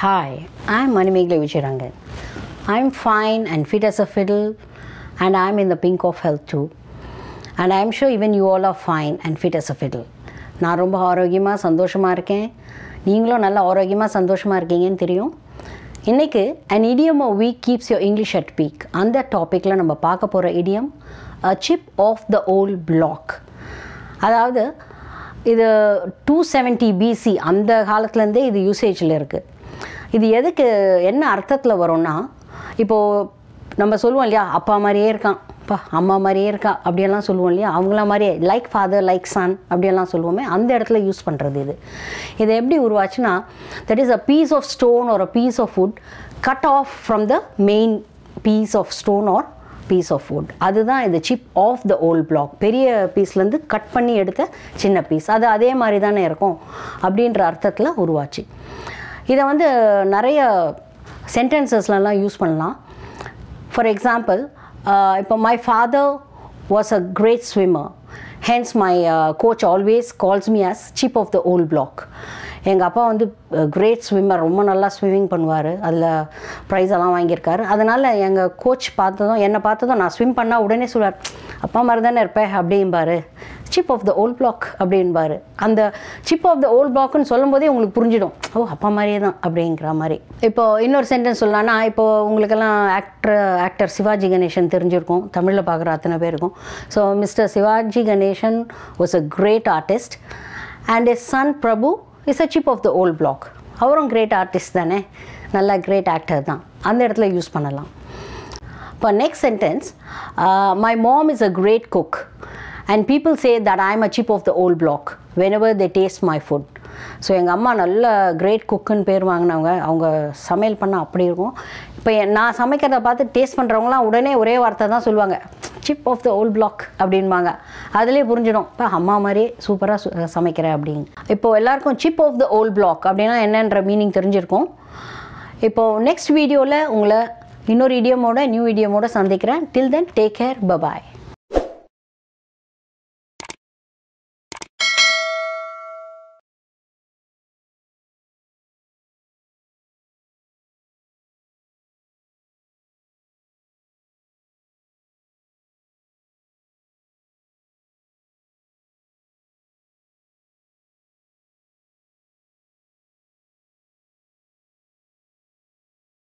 Hi I Hi, I'm Manimegla Vijayarangan. I'm fine and fit as a fiddle, and I'm in the pink of health too. And I'm sure even you all are fine and fit as a fiddle. நான் ரொம்ப ஆரோக்கியமாக சந்தோஷமாக இருக்கேன் நீங்களும் நல்லா ஆரோக்கியமாக சந்தோஷமாக இருக்கீங்கன்னு தெரியும் இன்றைக்கு an idiom of week keeps your English at peak அந்த டாப்பிக்கில் நம்ம பார்க்க போகிற idiom a chip off the old block அதாவது இது டூ செவன்ட்டி பிசி அந்த காலத்துலேருந்தே இது யூசேஜில் இருக்குது இது எதுக்கு என்ன அர்த்தத்தில் வரும்னா இப்போது நம்ம சொல்லுவோம் இல்லையா அப்பா மாதிரியே இருக்கான் அப்பா அம்மா மாதிரியே இருக்கா அப்படியெல்லாம் சொல்லுவோம் இல்லையா அவங்கள மாதிரியே லைக் ஃபாதர் லைக் சன் அப்படியெல்லாம் சொல்லுவோமே அந்த இடத்துல யூஸ் பண்ணுறது இது இது எப்படி உருவாச்சுன்னா that is a piece of stone ஒரு piece of food cut off from the main piece of stone or piece of food அதுதான் இந்த chip off the old block பெரிய பீஸ்லேருந்து கட் பண்ணி எடுத்த சின்ன பீஸ் அது அதே மாதிரி தானே இருக்கும் அப்படின்ற அர்த்தத்தில் உருவாச்சு இதை வந்து நிறைய சென்டென்சஸ்லாம் யூஸ் பண்ணலாம் ஃபார் எக்ஸாம்பிள் இப்போ my father was a great swimmer hence my coach always calls me as chip off the old block எங்கள் அப்பா வந்து கிரேட் ஸ்விம்மர் ரொம்ப நல்லா ஸ்விம்மிங் பண்ணுவார் அதில் ப்ரைஸ் எல்லாம் வாங்கியிருக்காரு அதனால் எங்கள் கோச் பார்த்ததும் என்னை பார்த்ததும் நான் ஸ்விம் பண்ணால் உடனே சொல்லுவார் அப்பா மாதிரி தானே இருப்பேன் அப்படிம்பாரு chip off the old block அப்படின்பாரு அந்த சிப் ஆஃப் த ஓல்ட் பிளாக்னு சொல்லும் போதே உங்களுக்கு புரிஞ்சிடும் ஓ அப்பா மாதிரியே தான் அப்படிங்கிற மாதிரி இப்போ இன்னொரு சென்டென்ஸ் சொல்லலாம்னா இப்போ உங்களுக்கெல்லாம் ஆக்டர் ஆக்டர் சிவாஜி கணேசன் தெரிஞ்சிருக்கும் தமிழில் பார்க்குற அத்தனை பேருக்கும் so mister Sivaji Ganesan was a great artist and his son Prabhu is a chip off the old block அவரும் கிரேட் ஆர்டிஸ்ட் தானே நல்ல கிரேட் ஆக்டர் தான் அந்த இடத்துல யூஸ் பண்ணலாம் இப்போ next sentence my mom is a great cook and people say that I am a chip off the old block whenever they taste my food so எங்கள் அம்மா நல்ல கிரேட் குக்குன்னு பேர் வாங்கினவங்க அவங்க சமையல் பண்ண அப்படி இருக்கும் இப்போ நான் சமைக்கிறத பார்த்து டேஸ்ட் பண்ணுறவங்களாம் உடனே ஒரே வார்த்தை தான் சொல்லுவாங்க chip off the old block அப்படின்பாங்க அதிலே புரிஞ்சிடும் இப்போ அம்மா மாதிரியே சூப்பராக சமைக்கிறேன் அப்படின்னு இப்போது எல்லாருக்கும் chip off the old block அப்படின்னா என்னன்ற மீனிங் தெரிஞ்சிருக்கும் இப்போது நெக்ஸ்ட் வீடியோவில் உங்களை இன்னொரு இடியமோட நியூ இடியமோட சந்திக்கிறேன் till then take care bye bye